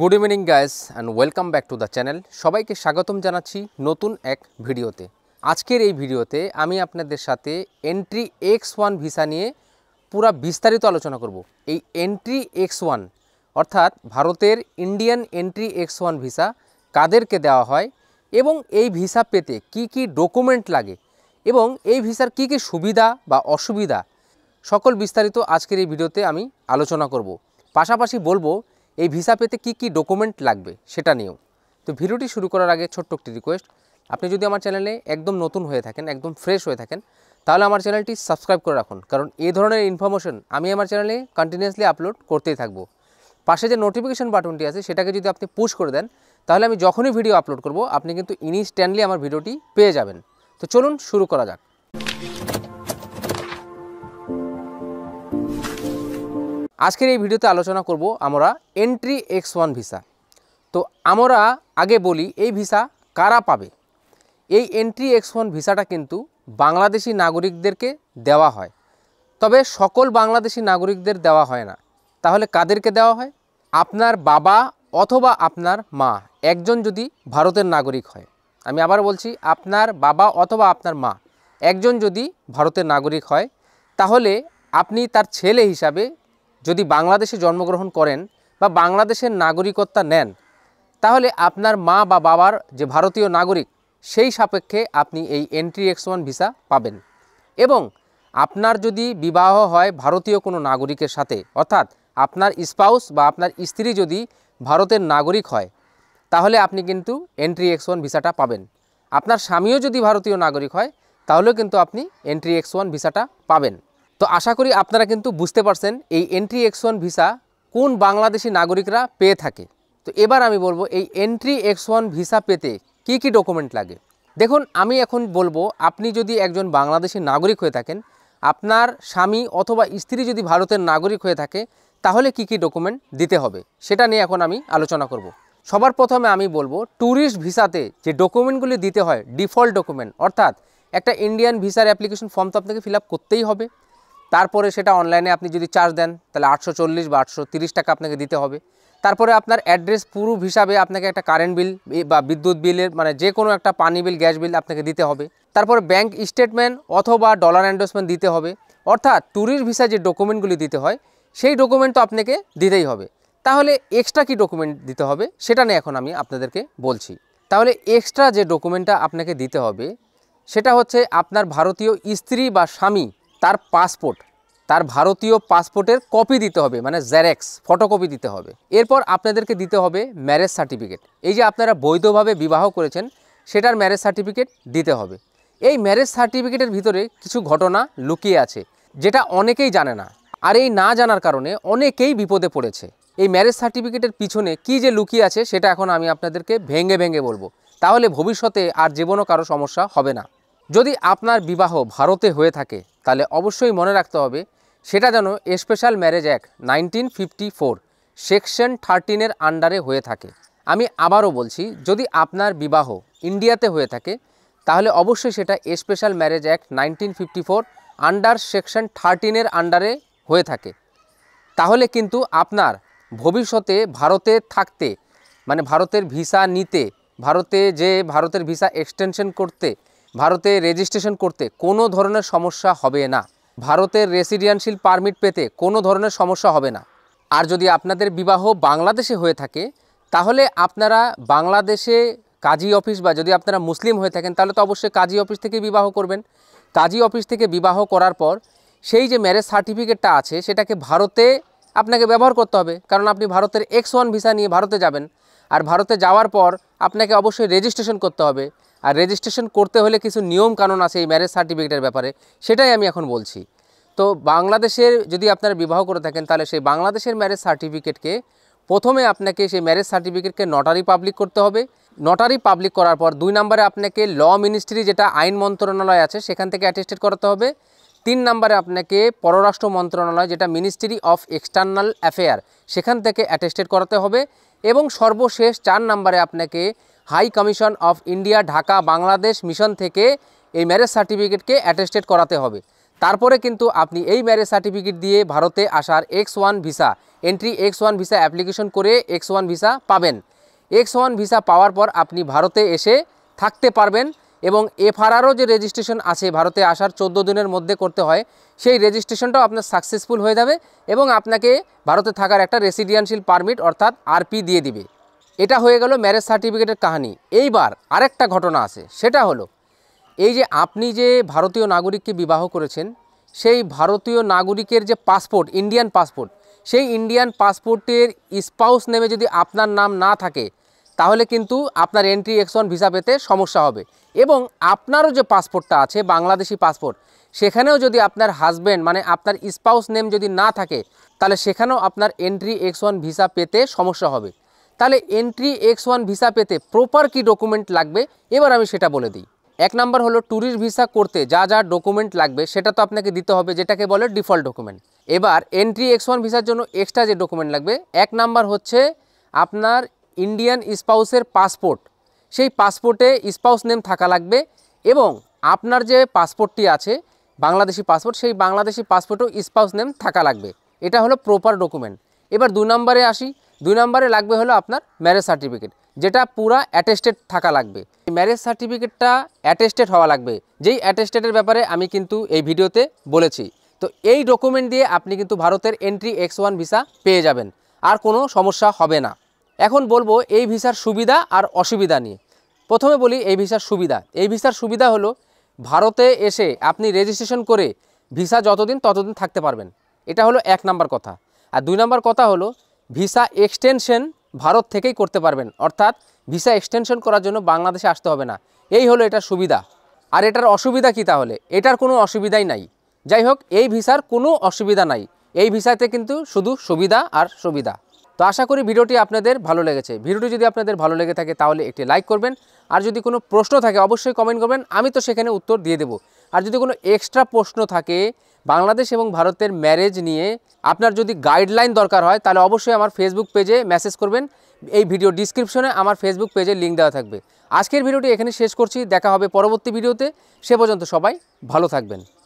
Good evening guys and welcome back to the channel সবাইকে স্বাগতম জানাচ্ছি নতুন এক ভিডিওতে আজকের এই ভিডিওতে আমি আপনাদের সাথে এন্ট্রি এক্স ওয়ান ভিসা নিয়ে পুরা বিস্তারিত আলোচনা করব এই এন্ট্রি এক্স ওয়ান অর্থাৎ ভারতের Indian entry X one visa কাদেরকে দেওয়া হয় এবং এই ভিসা পেতে কি কি ডকুমেন্ট লাগে এবং এই ভিসার কি কি সুবিধা বা অসুবিধা সকল বিস্তারিত আজকের এই ভিডিওতে আমি আলোচনা করব পাশাপাশি বলবো এই ভিসা পেতে কি কি ডকুমেন্ট লাগবে সেটা নিয়েও তো ভিডিওটি শুরু করার আগে ছোট্ট একটি রিকোয়েস্ট আপনি যদি আমার চ্যানেলে একদম নতুন হয়ে থাকেন একদম ফ্রেশ হয়ে থাকেন তাহলে আমার চ্যানেলটি সাবস্ক্রাইব করে রাখুন কারণ এই ধরনের ইনফরমেশন আমি আমার চ্যানেলে কন্টিনিউয়াসলি আপলোড করতেই থাকবো পাশে যে নোটিফিকেশান বাটনটি আছে সেটাকে যদি আপনি পুশ করে দেন তাহলে আমি যখনই ভিডিও আপলোড করব আপনি কিন্তু ইনস্ট্যান্টলি আমার ভিডিওটি পেয়ে যাবেন তো চলুন শুরু করা যাক আজকের এই ভিডিওতে আলোচনা করব আমরা এন্ট্রি এক্স ওয়ান ভিসা তো আমরা আগে বলি এই ভিসা কারা পাবে এই এন্ট্রি এক্স ওয়ান ভিসাটা কিন্তু বাংলাদেশি নাগরিকদেরকে দেওয়া হয় তবে সকল বাংলাদেশি নাগরিকদের দেওয়া হয় না তাহলে কাদেরকে দেওয়া হয় আপনার বাবা অথবা আপনার মা একজন যদি ভারতের নাগরিক হয় আমি আবার বলছি আপনার বাবা অথবা আপনার মা একজন যদি ভারতের নাগরিক হয় তাহলে আপনি তার ছেলে হিসাবে যদি বাংলাদেশে জন্মগ্রহণ করেন বা বাংলাদেশের নাগরিকত্বা নেন তাহলে আপনার মা বা বাবার যে ভারতীয় নাগরিক সেই সাপেক্ষে আপনি এই এন্ট্রি এক্স ওয়ান ভিসা পাবেন এবং আপনার যদি বিবাহ হয় ভারতীয় কোনো নাগরিকের সাথে অর্থাৎ আপনার স্পাউস বা আপনার স্ত্রী যদি ভারতের নাগরিক হয় তাহলে আপনি কিন্তু এন্ট্রি এক্স ওয়ান ভিসাটা পাবেন আপনার স্বামীও যদি ভারতীয় নাগরিক হয় তাহলেও কিন্তু আপনি এন্ট্রি এক্স ওয়ান ভিসাটা পাবেন তো আশা করি আপনারা কিন্তু বুঝতে পারছেন এই এন্ট্রি এক্স ওয়ান ভিসা কোন বাংলাদেশি নাগরিকরা পেয়ে থাকে তো এবার আমি বলবো এই এন্ট্রি এক্স ওয়ান ভিসা পেতে কি কি ডকুমেন্ট লাগে দেখুন আমি এখন বলবো আপনি যদি একজন বাংলাদেশি নাগরিক হয়ে থাকেন আপনার স্বামী অথবা স্ত্রী যদি ভারতের নাগরিক হয়ে থাকে তাহলে কি কি ডকুমেন্ট দিতে হবে সেটা নিয়ে এখন আমি আলোচনা করব। সবার প্রথমে আমি বলবো ট্যুরিস্ট ভিসাতে যে ডকুমেন্টগুলি দিতে হয় ডিফল্ট ডকুমেন্ট অর্থাৎ একটা ইন্ডিয়ান ভিসার অ্যাপ্লিকেশন ফর্ম তো আপনাকে ফিল করতেই হবে তারপরে সেটা অনলাইনে আপনি যদি চার্জ দেন তাহলে আটশো চল্লিশ বা আটশো তিরিশ টাকা আপনাকে দিতে হবে তারপরে আপনার অ্যাড্রেস প্রুফ হিসাবে আপনাকে একটা কারেন্ট বিল বা বিদ্যুৎ বিলের মানে যে কোনো একটা পানি বিল গ্যাস বিল আপনাকে দিতে হবে তারপরে ব্যাংক স্টেটমেন্ট অথবা ডলার অ্যান্ডোসমেন্ট দিতে হবে অর্থাৎ ট্যুরিস্ট ভিসা যে ডকুমেন্টগুলি দিতে হয় সেই ডকুমেন্ট তো আপনাকে দিতেই হবে তাহলে এক্সট্রা কি ডকুমেন্ট দিতে হবে সেটা নিয়ে এখন আমি আপনাদেরকে বলছি তাহলে এক্সট্রা যে ডকুমেন্টটা আপনাকে দিতে হবে সেটা হচ্ছে আপনার ভারতীয় স্ত্রী বা স্বামী তার পাসপোর্ট তার ভারতীয় পাসপোর্টের কপি দিতে হবে মানে জ্যারেক্স ফটোকপি দিতে হবে এরপর আপনাদেরকে দিতে হবে ম্যারেজ সার্টিফিকেট এই যে আপনারা বৈধভাবে বিবাহ করেছেন সেটার ম্যারেজ সার্টিফিকেট দিতে হবে এই ম্যারেজ সার্টিফিকেটের ভিতরে কিছু ঘটনা লুকিয়ে আছে যেটা অনেকেই জানে না আর এই না জানার কারণে অনেকেই বিপদে পড়েছে এই ম্যারেজ সার্টিফিকেটের পিছনে কি যে লুকিয়ে আছে সেটা এখন আমি আপনাদেরকে ভেঙে ভেঙে বলবো তাহলে ভবিষ্যতে আর জীবনও কারো সমস্যা হবে না যদি আপনার বিবাহ ভারতে হয়ে থাকে তাহলে অবশ্যই মনে রাখতে হবে সেটা যেন special marriage act nineteen fifty four section থার্টিনের আন্ডারে হয়ে থাকে আমি আবারও বলছি যদি আপনার বিবাহ ইন্ডিয়াতে হয়ে থাকে তাহলে অবশ্যই সেটা special marriage act nineteen fifty four under section থার্টিনের আন্ডারে হয়ে থাকে তাহলে কিন্তু আপনার ভবিষ্যতে ভারতে থাকতে মানে ভারতের ভিসা নিতে ভারতে যে ভারতের ভিসা এক্সটেনশন করতে ভারতে রেজিস্ট্রেশন করতে কোনো ধরনের সমস্যা হবে না ভারতের রেসিডেন্সিয়াল পারমিট পেতে কোনো ধরনের সমস্যা হবে না আর যদি আপনাদের বিবাহ বাংলাদেশে হয়ে থাকে তাহলে আপনারা বাংলাদেশে কাজী অফিস বা যদি আপনারা মুসলিম হয়ে থাকেন তাহলে তো অবশ্যই কাজী অফিস থেকে বিবাহ করবেন কাজী অফিস থেকে বিবাহ করার পর সেই যে ম্যারেজ সার্টিফিকেটটা আছে সেটাকে ভারতে আপনাকে ব্যবহার করতে হবে কারণ আপনি ভারতের এক্স ওয়ান ভিসা নিয়ে ভারতে যাবেন আর ভারতে যাওয়ার পর আপনাকে অবশ্যই রেজিস্ট্রেশন করতে হবে আর রেজিস্ট্রেশন করতে হলে কিছু নিয়ম কানুন আছে এই ম্যারেজ সার্টিফিকেটের ব্যাপারে সেটাই আমি এখন বলছি তো বাংলাদেশের যদি আপনারা বিবাহ করে থাকেন তাহলে সেই বাংলাদেশের ম্যারেজ সার্টিফিকেটকে প্রথমে আপনাকে সেই ম্যারেজ সার্টিফিকেটকে নটারি পাবলিক করতে হবে নটারি পাবলিক করার পর দুই নম্বরে আপনাকে ল মিনিস্ট্রি যেটা আইন মন্ত্রণালয় আছে সেখান থেকে অ্যাটেস্টেড করাতে হবে তিন নম্বরে আপনাকে পররাষ্ট্র মন্ত্রণালয় যেটা মিনিস্ট্রি অফ এক্সটার্নাল অ্যাফেয়ার সেখান থেকে অ্যাটেস্টেড করাতে হবে এবং সর্বশেষ চার নম্বরে আপনাকে high commission of India Dhaka Bangladesh mission থেকে এই ম্যারেজ সার্টিফিকেটকে অ্যাটেস্টেড করাতে হবে তারপরে কিন্তু আপনি এই ম্যারেজ সার্টিফিকেট দিয়ে ভারতে আসার X one visa entry X one visa application করে এক্স ওয়ান ভিসা পাবেন এক্স ওয়ান ভিসা পাওয়ার পর আপনি ভারতে এসে থাকতে পারবেন এবং এফআরআরও যে রেজিস্ট্রেশন আছে ভারতে আসার চোদ্দো দিনের মধ্যে করতে হয় সেই রেজিস্ট্রেশনটাও আপনার সাকসেসফুল হয়ে যাবে এবং আপনাকে ভারতে থাকার একটা রেসিডেন্সিয়াল পারমিট অর্থাৎ আরপি দিয়ে দিবে এটা হয়ে গেল ম্যারেজ সার্টিফিকেটের কাহিনি এইবার আরেকটা ঘটনা আছে সেটা হলো এই যে আপনি যে ভারতীয় নাগরিককে বিবাহ করেছেন সেই ভারতীয় নাগরিকের যে পাসপোর্ট ইন্ডিয়ান পাসপোর্ট সেই ইন্ডিয়ান পাসপোর্টের স্পাউস নেমে যদি আপনার নাম না থাকে তাহলে কিন্তু আপনার এন্ট্রি এক্সন ভিসা পেতে সমস্যা হবে এবং আপনারও যে পাসপোর্টটা আছে বাংলাদেশি পাসপোর্ট সেখানেও যদি আপনার হাজব্যান্ড মানে আপনার স্পাউস নেম যদি না থাকে তাহলে সেখানেও আপনার এন্ট্রি এক্সন ভিসা পেতে সমস্যা হবে তাহলে এন্ট্রি এক্স ওয়ান ভিসা পেতে প্রপার কি ডকুমেন্ট লাগবে এবার আমি সেটা বলে দিই এক নাম্বার হলো ট্যুরিস্ট ভিসা করতে যা যা ডকুমেন্ট লাগবে সেটা তো আপনাকে দিতে হবে যেটাকে বলে ডিফল্ট ডকুমেন্ট এবার এন্ট্রি এক্স ওয়ান ভিসার জন্য এক্সট্রা যে ডকুমেন্ট লাগবে এক নাম্বার হচ্ছে আপনার ইন্ডিয়ান স্পাউসের পাসপোর্ট সেই পাসপোর্টে স্পাউস নেম থাকা লাগবে এবং আপনার যে পাসপোর্টটি আছে বাংলাদেশি পাসপোর্ট সেই বাংলাদেশি পাসপোর্টও স্পাউস নেম থাকা লাগবে এটা হলো প্রপার ডকুমেন্ট এবার দু নম্বরে আসি দুই নম্বরে লাগবে হলো আপনার ম্যারেজ সার্টিফিকেট যেটা পুরা অ্যাটেস্টেড থাকা লাগবে ম্যারেজ সার্টিফিকেটটা অ্যাটেস্টেড হওয়া লাগবে যেই অ্যাটেস্টেডের ব্যাপারে আমি কিন্তু এই ভিডিওতে বলেছি তো এই ডকুমেন্ট দিয়ে আপনি কিন্তু ভারতের এন্ট্রি এক্স ওয়ান ভিসা পেয়ে যাবেন আর কোনো সমস্যা হবে না এখন বলবো এই ভিসার সুবিধা আর অসুবিধা নিয়ে প্রথমে বলি এই ভিসার সুবিধা এই ভিসার সুবিধা হলো ভারতে এসে আপনি রেজিস্ট্রেশন করে ভিসা যতদিন ততদিন থাকতে পারবেন এটা হলো এক নাম্বার কথা আর দুই নম্বর কথা হলো ভিসা এক্সটেনশন ভারত থেকেই করতে পারবেন অর্থাৎ ভিসা এক্সটেনশন করার জন্য বাংলাদেশে আসতে হবে না এই হলো এটার সুবিধা আর এটার অসুবিধা কি তাহলে এটার কোনো অসুবিধাই নাই যাই হোক এই ভিসার কোনো অসুবিধা নাই এই ভিসাতে কিন্তু শুধু সুবিধা আর সুবিধা তো আশা করি ভিডিওটি আপনাদের ভালো লেগেছে ভিডিওটি যদি আপনাদের ভালো লেগে থাকে তাহলে একটি লাইক করবেন আর যদি কোনো প্রশ্ন থাকে অবশ্যই কমেন্ট করবেন আমি তো সেখানে উত্তর দিয়ে দেব আর যদি কোনো এক্সট্রা প্রশ্ন থাকে বাংলাদেশ এবং ভারতের ম্যারেজ নিয়ে আপনার যদি গাইডলাইন দরকার হয় তাহলে অবশ্যই আমার ফেসবুক পেজে মেসেজ করবেন এই ভিডিও ডিসক্রিপশনে আমার ফেসবুক পেজের লিঙ্ক দেওয়া থাকবে আজকের ভিডিওটি এখানে শেষ করছি দেখা হবে পরবর্তী ভিডিওতে সে পর্যন্ত সবাই ভালো থাকবেন